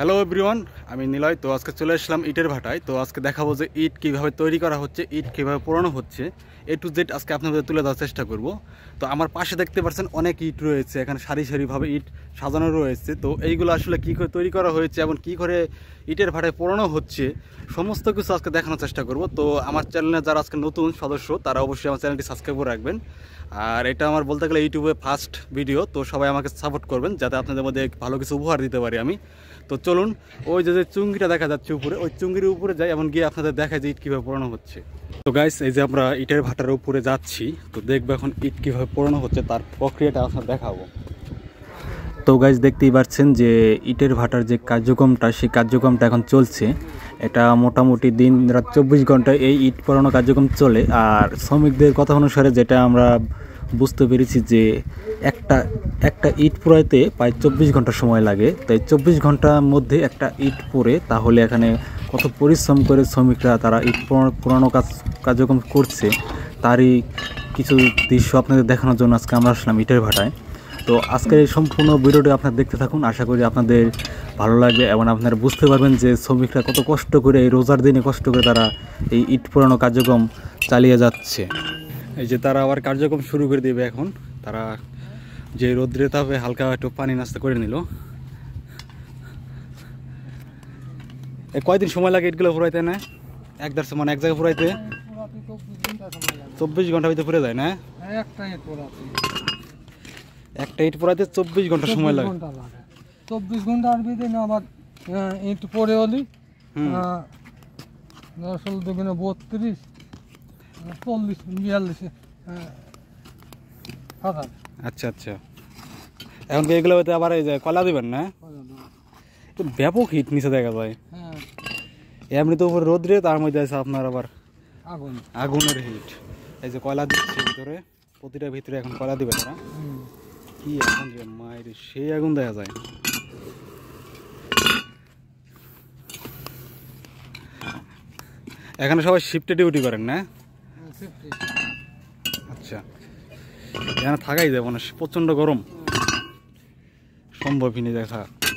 hello everyone আমি নিলয় তো আজকে চলে আসলাম ইটের ভাটায় তো আজকে দেখাবো যে ইট কীভাবে তৈরি করা হচ্ছে ইট কীভাবে পোড়ানো হচ্ছে এ টু জেড আজকে আপনাদের তুলে দেওয়ার চেষ্টা করব তো আমার পাশে দেখতে পাচ্ছেন অনেক ইট রয়েছে এখানে সারি সারিভাবে ইট সাজানো রয়েছে তো এইগুলো আসলে কী করে তৈরি করা হয়েছে এবং কী করে ইটের ভাটায় পোড়ানো হচ্ছে সমস্ত কিছু আজকে দেখানোর চেষ্টা করব তো আমার চ্যানেলে যারা আজকে নতুন সদস্য তারা অবশ্যই আমার চ্যানেলটি সাবস্ক্রাইব করে রাখবেন আর এটা আমার বলতে গেলে ইউটিউবে ফার্স্ট ভিডিও তো সবাই আমাকে সাপোর্ট করবেন যাতে আপনাদের মধ্যে ভালো কিছু উপহার দিতে পারি আমি তো চলুন ওই যে চুঙ্গিটা দেখা যাচ্ছে উপরে ওই চুঙ্গির উপরে যাই এমন গিয়ে আপনাদের দেখা যায় ইট কীভাবে পড়ানো হচ্ছে তো গাইস এই যে আমরা ইটের ভাটার উপরে যাচ্ছি তো দেখবো এখন ইট কীভাবে পড়ানো হচ্ছে তার প্রক্রিয়াটা আপনার দেখাবো তো গাইস দেখতেই পাচ্ছেন যে ইটের ভাটার যে কার্যক্রমটা সেই কার্যক্রমটা এখন চলছে এটা মোটামুটি দিন রাত চব্বিশ ঘন্টায় এই ইট পড়ানো কার্যক্রম চলে আর শ্রমিকদের কথা অনুসারে যেটা আমরা বুঝতে পেরেছি যে একটা একটা ইট পোড়াইতে প্রায় চব্বিশ ঘন্টা সময় লাগে তাই চব্বিশ ঘন্টার মধ্যে একটা ইট পরে তাহলে এখানে কত পরিশ্রম করে শ্রমিকরা তারা ইট পুরানো কাজ কার্যক্রম করছে তারই কিছু দৃশ্য আপনাদের দেখানোর জন্য আজকে আমরা আসলাম ইটের ভাটায় তো আজকের এই সম্পূর্ণ ভিডিওটি আপনারা দেখতে থাকুন আশা করি আপনাদের ভালো লাগবে এবং আপনারা বুঝতে পারবেন যে শ্রমিকরা কত কষ্ট করে এই রোজার দিনে কষ্ট করে তারা এই ইট পুরানো কার্যক্রম চালিয়ে যাচ্ছে এই যে তারা আবার কার্যক্রম শুরু করে দেবে এখন তারা যে রোদ্রে তাপে হালকা একটু পানি নাস্তা করে নিল কয়দিন সময় লাগে ইটগুলো ফুরাইতে না এক দেড়শো মানে এক জায়গায় ফুরাইতে চব্বিশ ঘন্টা ভিতরে ফুরে যায় না একটা ইট পড়াইতে চব্বিশ ঘন্টা সময় লাগে চব্বিশ ঘন্টার ভিতরে আবার ইট পরে হলি আসলে বত্রিশ চল্লিশ বিয়াল্লিশ আচ্ছা আচ্ছা এখন তো এগুলো হয়তো আবার এই যে কলা দেবেন না ব্যাপক হিট নিচে দেখা যায় হ্যাঁ এমনি তো উপর রোদ্রে তার মধ্যে আছে আপনার আবার আগুন আগুনের হিট এই যে কয়লা দিচ্ছে ভিতরে প্রতিটা ভিতরে এখন কয়লা দিবে তারা কি এখন যে মায়ের সেই আগুন দেখা যায় এখানে সবাই শিফটে ডিউটি করেন না আচ্ছা এখানে থাকাই যাবে মানে প্রচণ্ড গরম সম্ভব নেই দেখা